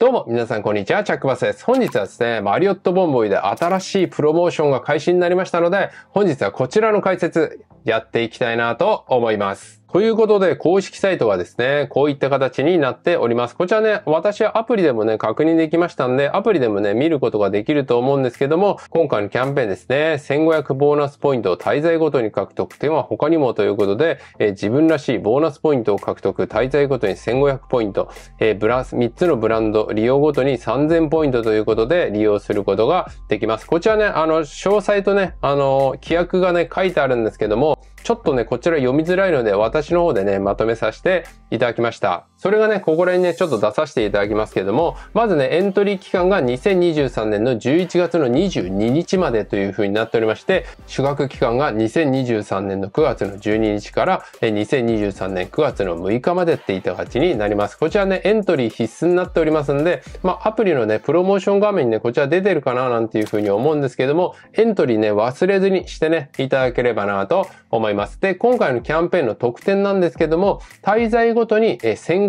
どうも、皆さん、こんにちは。チャックバスです。本日はですね、マリオットボンボイで新しいプロモーションが開始になりましたので、本日はこちらの解説、やっていきたいなと思います。ということで、公式サイトはですね、こういった形になっております。こちらね、私はアプリでもね、確認できましたんで、アプリでもね、見ることができると思うんですけども、今回のキャンペーンですね、1500ボーナスポイントを滞在ごとに獲得、点は他にもということで、えー、自分らしいボーナスポイントを獲得、滞在ごとに1500ポイント、えー、ブラス、3つのブランド、利用ごとに3000ポイントということで、利用することができます。こちらね、あの、詳細とね、あの、規約がね、書いてあるんですけども、ちょっとね、こちら読みづらいので、私の方でね、まとめさせていただきました。それがね、ここら辺ね、ちょっと出させていただきますけれども、まずね、エントリー期間が2023年の11月の22日までというふうになっておりまして、主学期間が2023年の9月の12日から2023年9月の6日までっていった形になります。こちらね、エントリー必須になっておりますんで、まあ、アプリのね、プロモーション画面にね、こちら出てるかななんていうふうに思うんですけども、エントリーね、忘れずにしてね、いただければなと思います。で、今回のキャンペーンの特典なんですけども、滞在ごとに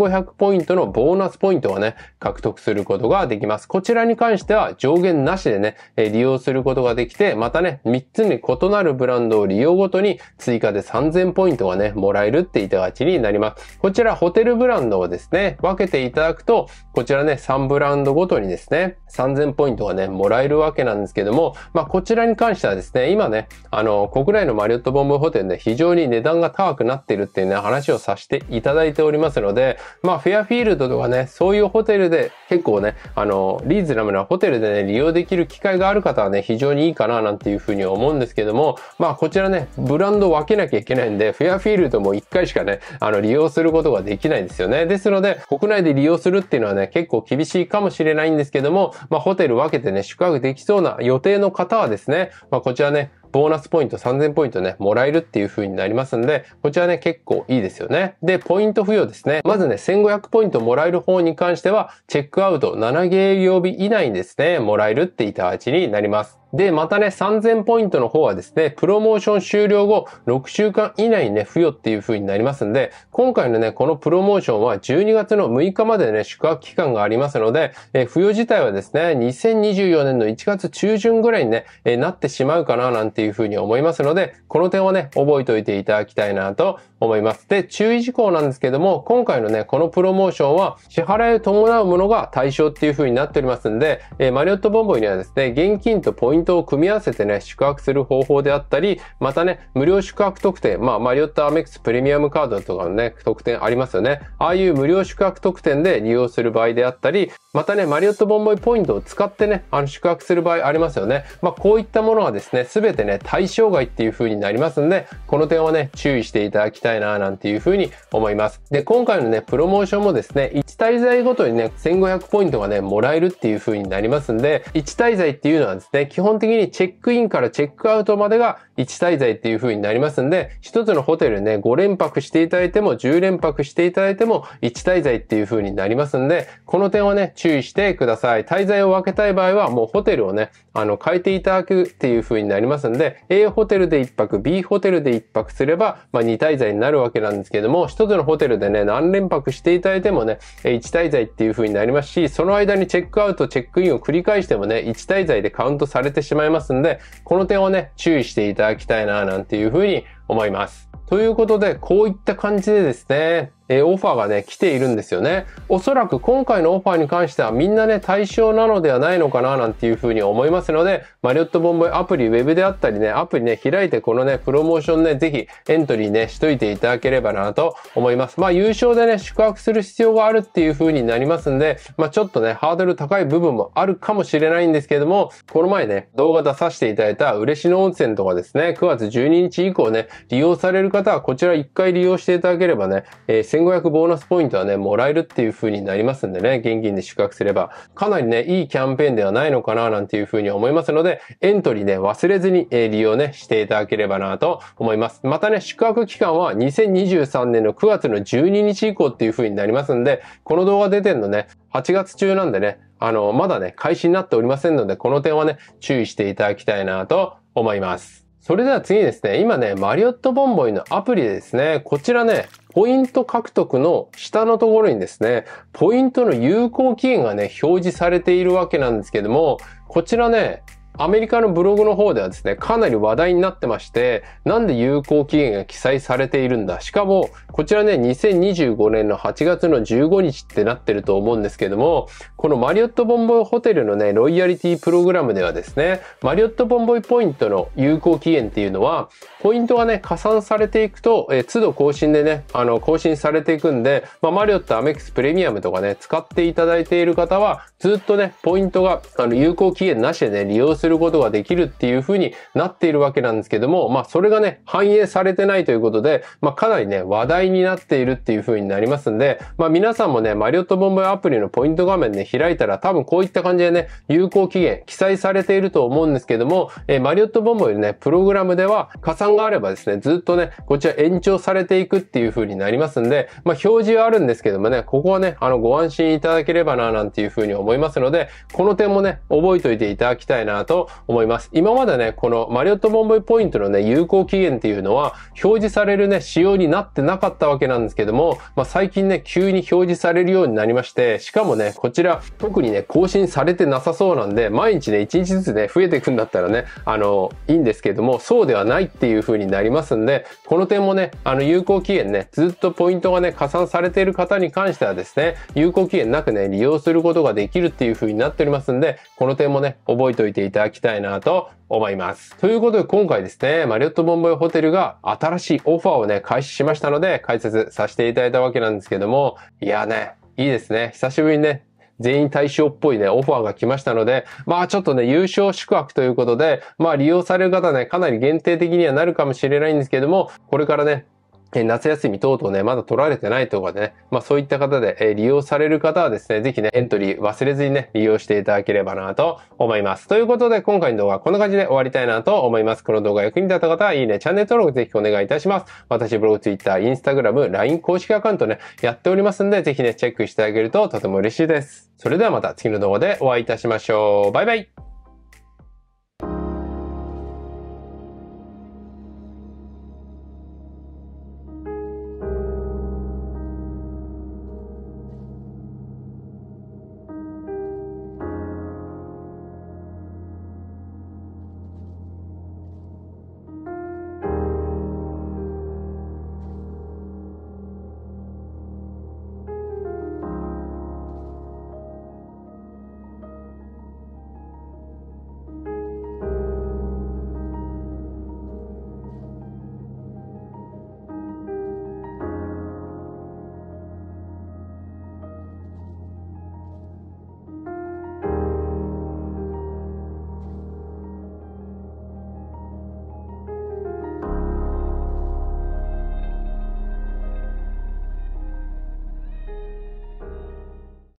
1500ポイントのボーナスポイントをね、獲得することができます。こちらに関しては上限なしでね、利用することができて、またね、3つに異なるブランドを利用ごとに追加で3000ポイントがね、もらえるっていた形になります。こちらホテルブランドをですね、分けていただくと、こちらね、3ブランドごとにですね、3000ポイントがね、もらえるわけなんですけども、まあ、こちらに関してはですね、今ね、あの、国内のマリオットボンブホテルで非常に値段が高くなってるっていうね、話をさせていただいておりますので、まあ、フェアフィールドとかね、そういうホテルで結構ね、あの、リーズナブルなホテルでね、利用できる機会がある方はね、非常にいいかななんていうふうに思うんですけども、まあ、こちらね、ブランド分けなきゃいけないんで、フェアフィールドも1回しかね、あの、利用することができないんですよね。ですので、国内で利用するっていうのはね、結構厳しいかもしれないんですけども、まあ、ホテル分けてね、宿泊できそうな予定の方はですね、まあ、こちらね、ボーナスポイント3000ポイントね、もらえるっていう風になりますんで、こちらね、結構いいですよね。で、ポイント付与ですね。まずね、1500ポイントもらえる方に関しては、チェックアウト7営業日以内にですね、もらえるっていた味になります。で、またね、3000ポイントの方はですね、プロモーション終了後、6週間以内にね、付与っていう風になりますんで、今回のね、このプロモーションは12月の6日までね、宿泊期間がありますので、えー、付与自体はですね、2024年の1月中旬ぐらいにね、えー、なってしまうかな、なんていう風に思いますので、この点はね、覚えておいていただきたいなと思います。で、注意事項なんですけども、今回のね、このプロモーションは、支払いを伴うものが対象っていう風になっておりますんで、えー、マリオットボンボイにはですね、現金とポイントントを組み合わせてね、宿泊する方法であったり、またね、無料宿泊特典、まあ、マリオットアメックスプレミアムカードとかのね、特典ありますよね。ああいう無料宿泊特典で利用する場合であったり、またね、マリオットボンボイポイントを使ってね、あの、宿泊する場合ありますよね。まあ、こういったものはですね、すべてね、対象外っていう風になりますんで、この点はね、注意していただきたいな、なんていう風に思います。で、今回のね、プロモーションもですね、1滞在ごとにね、1500ポイントがね、もらえるっていう風になりますんで、1滞在っていうのはですね、基本本的にチェックインからチェックアウトまでが1滞在っていう風になりますんで、1つのホテルね、5連泊していただいても、10連泊していただいても、1滞在っていう風になりますんで、この点はね、注意してください。滞在を分けたい場合は、もうホテルをね、あの、変えていただくっていう風になりますんで、A ホテルで1泊、B ホテルで1泊すれば、まあ、2滞在になるわけなんですけども、1つのホテルでね、何連泊していただいてもね、1滞在っていう風になりますし、その間にチェックアウト、チェックインを繰り返してもね、1滞在でカウントされてしてしまいますんで、この点をね、注意していただきたいな、なんていうふうに思います。ということで、こういった感じでですね、えオファーがね、来ているんですよね。おそらく今回のオファーに関してはみんなね、対象なのではないのかななんていうふうに思いますので、マリオットボンボイアプリ、ウェブであったりね、アプリね、開いてこのね、プロモーションね、ぜひエントリーね、しといていただければなと思います。まあ、優勝でね、宿泊する必要があるっていうふうになりますんで、まあ、ちょっとね、ハードル高い部分もあるかもしれないんですけども、この前ね、動画出させていただいた嬉野温泉とかですね、9月12日以降ね、利用される方はこちら1回利用していただければね、えー1500ボーナスポイントはね、もらえるっていう風になりますんでね、現金で宿泊すれば、かなりね、いいキャンペーンではないのかな、なんていう風に思いますので、エントリーね、忘れずに利用ね、していただければなと思います。またね、宿泊期間は2023年の9月の12日以降っていう風になりますんで、この動画出てんのね、8月中なんでね、あの、まだね、開始になっておりませんので、この点はね、注意していただきたいなと思います。それでは次ですね、今ね、マリオットボンボイのアプリでですね、こちらね、ポイント獲得の下のところにですね、ポイントの有効期限がね、表示されているわけなんですけども、こちらね、アメリカのブログの方ではですね、かなり話題になってまして、なんで有効期限が記載されているんだ。しかも、こちらね、2025年の8月の15日ってなってると思うんですけども、このマリオットボンボイホテルのね、ロイヤリティプログラムではですね、マリオットボンボイポイントの有効期限っていうのは、ポイントがね、加算されていくと、えー、都度更新でね、あの、更新されていくんで、まあ、マリオットアメックスプレミアムとかね、使っていただいている方は、ずっとね、ポイントが、あの、有効期限なしでね、利用するすることができるっていうふうになっているわけなんですけども、まあそれがね、反映されてないということで、まあかなりね、話題になっているっていうふうになりますんで、まあ皆さんもね、マリオットボンボイアプリのポイント画面で、ね、開いたら多分こういった感じでね、有効期限記載されていると思うんですけども、えー、マリオットボンボイのね、プログラムでは加算があればですね、ずっとね、こちら延長されていくっていう風になりますんで、まあ表示はあるんですけどもね、ここはね、あのご安心いただければな、なんていう風に思いますので、この点もね、覚えておいていただきたいなとと思います。今までね、このマリオットボンボイポイントのね、有効期限っていうのは、表示されるね、仕様になってなかったわけなんですけども、まあ、最近ね、急に表示されるようになりまして、しかもね、こちら、特にね、更新されてなさそうなんで、毎日ね、1日ずつね、増えていくんだったらね、あの、いいんですけども、そうではないっていう風になりますんで、この点もね、あの、有効期限ね、ずっとポイントがね、加算されている方に関してはですね、有効期限なくね、利用することができるっていう風になっておりますんで、この点もね、覚えておいていただただきたいなと思います。ということで今回ですね、マリオットボンボイホテルが新しいオファーをね、開始しましたので解説させていただいたわけなんですけども、いやね、いいですね。久しぶりにね、全員対象っぽいね、オファーが来ましたので、まあちょっとね、優勝宿泊ということで、まあ利用される方ね、かなり限定的にはなるかもしれないんですけども、これからね、え夏休み等々ね、まだ取られてないとかでね、まあそういった方で、え利用される方はですね、ぜひね、エントリー忘れずにね、利用していただければなと思います。ということで、今回の動画はこんな感じで終わりたいなと思います。この動画役に立った方は、いいね、チャンネル登録ぜひお願いいたします。私、ブログ、ツイッター、インスタグラム、LINE 公式アカウントね、やっておりますんで、ぜひね、チェックしてあげるととても嬉しいです。それではまた次の動画でお会いいたしましょう。バイバイ